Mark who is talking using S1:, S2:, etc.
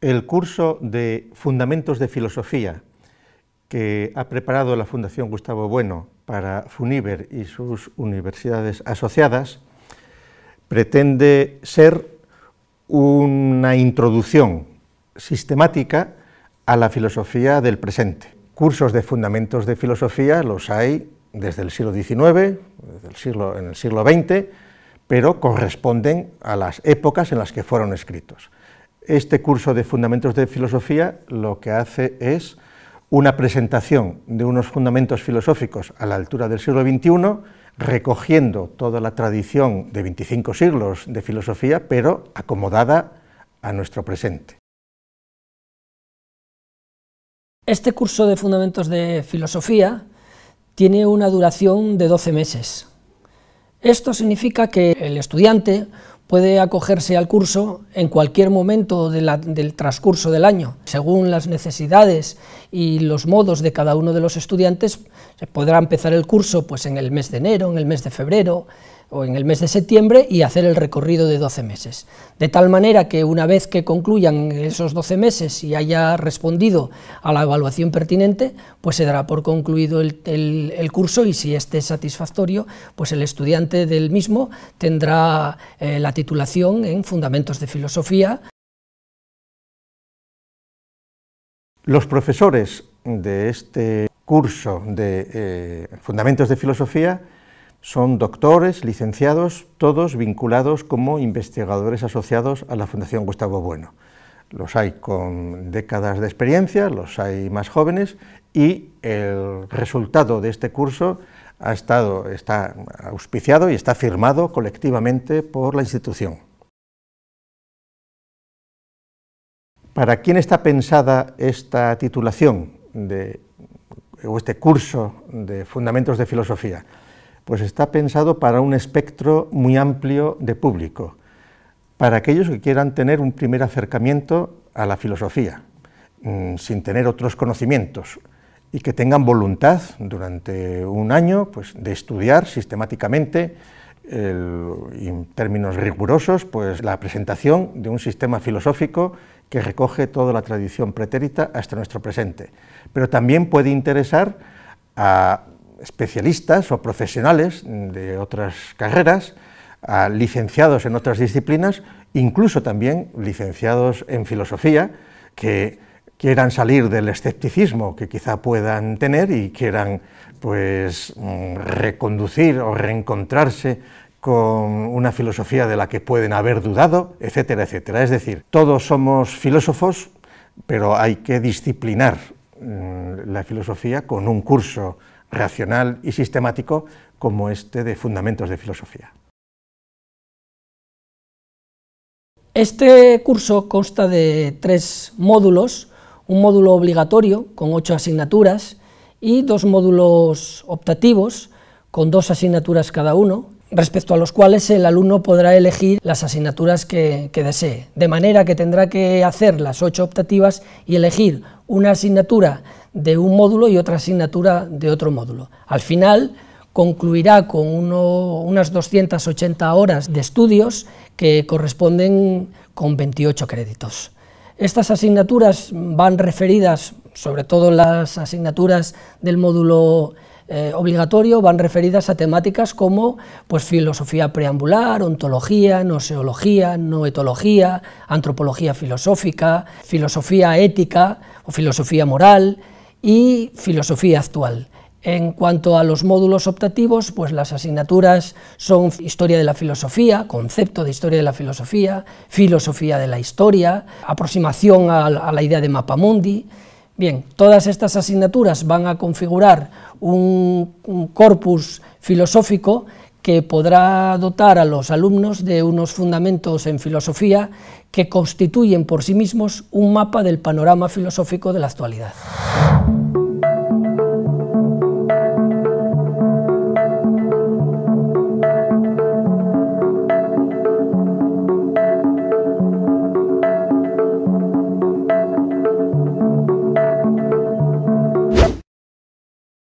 S1: El curso de Fundamentos de Filosofía que ha preparado la Fundación Gustavo Bueno para Funiver y sus universidades asociadas pretende ser una introducción sistemática a la filosofía del presente. Cursos de fundamentos de filosofía los hay desde el siglo XIX, siglo, en el siglo XX, pero corresponden a las épocas en las que fueron escritos. Este curso de fundamentos de filosofía lo que hace es una presentación de unos fundamentos filosóficos a la altura del siglo XXI, recogiendo toda la tradición de 25 siglos de filosofía, pero acomodada a nuestro presente.
S2: Este curso de Fundamentos de Filosofía tiene una duración de 12 meses. Esto significa que el estudiante puede acogerse al curso en cualquier momento del transcurso del año. Según las necesidades y los modos de cada uno de los estudiantes, se podrá empezar el curso pues, en el mes de enero, en el mes de febrero, o en el mes de septiembre y hacer el recorrido de 12 meses. De tal manera que una vez que concluyan esos 12 meses y haya respondido a la evaluación pertinente, pues se dará por concluido el, curso y si este es satisfactorio, pues el estudiante del mismo tendrá eh, la titulación en Fundamentos de Filosofía.
S1: Los profesores de este curso de eh, Fundamentos de Filosofía son doctores, licenciados, todos vinculados como investigadores asociados a la Fundación Gustavo Bueno. Los hay con décadas de experiencia, los hay más jóvenes y el resultado de este curso ha estado, está auspiciado y está firmado colectivamente por la institución. ¿Para quién está pensada esta titulación o este curso de Fundamentos de Filosofía? pues está pensado para un espectro muy amplio de público, para aquellos que quieran tener un primer acercamiento a la filosofía, mm, sin tener otros conocimientos, y que tengan voluntad durante un año pues, de estudiar sistemáticamente, en términos rigurosos, pues, la presentación de un sistema filosófico que recoge toda la tradición pretérita hasta nuestro presente. Pero también puede interesar a especialistas o profesionales de otras carreras, ah, licenciados en otras disciplinas, incluso también licenciados en filosofía, que quieran salir del escepticismo que quizá puedan tener y quieran pues mm, reconducir o reencontrarse con una filosofía de la que pueden haber dudado, etcétera, etcétera. Es decir, todos somos filósofos, pero hay que disciplinar mm, la filosofía con un curso racional y sistemático como este de Fundamentos de Filosofía.
S2: Este curso consta de tres módulos, un módulo obligatorio con ocho asignaturas y dos módulos optativos con dos asignaturas cada uno, respecto a los cuales el alumno podrá elegir las asignaturas que, desee, de manera que tendrá que hacer las ocho optativas y elegir una asignatura de un módulo y otra asignatura de otro módulo. Al final concluirá con unas 280 horas de estudios que corresponden con 28 créditos. Estas asignaturas van referidas, sobre todo las asignaturas del módulo eh, obligatorio, van referidas a temáticas como pues, filosofía preambular, ontología, noseología, noetología, antropología filosófica, filosofía ética o filosofía moral, y filosofía actual. En cuanto a los módulos optativos, pues las asignaturas son historia de la filosofía, concepto de historia de la filosofía, filosofía de la historia, aproximación a, la idea de mapamundi. Bien, todas estas asignaturas van a configurar un corpus filosófico que podrá dotar a los alumnos de unos fundamentos en filosofía que constituyen por sí mismos un mapa del panorama filosófico de la actualidad.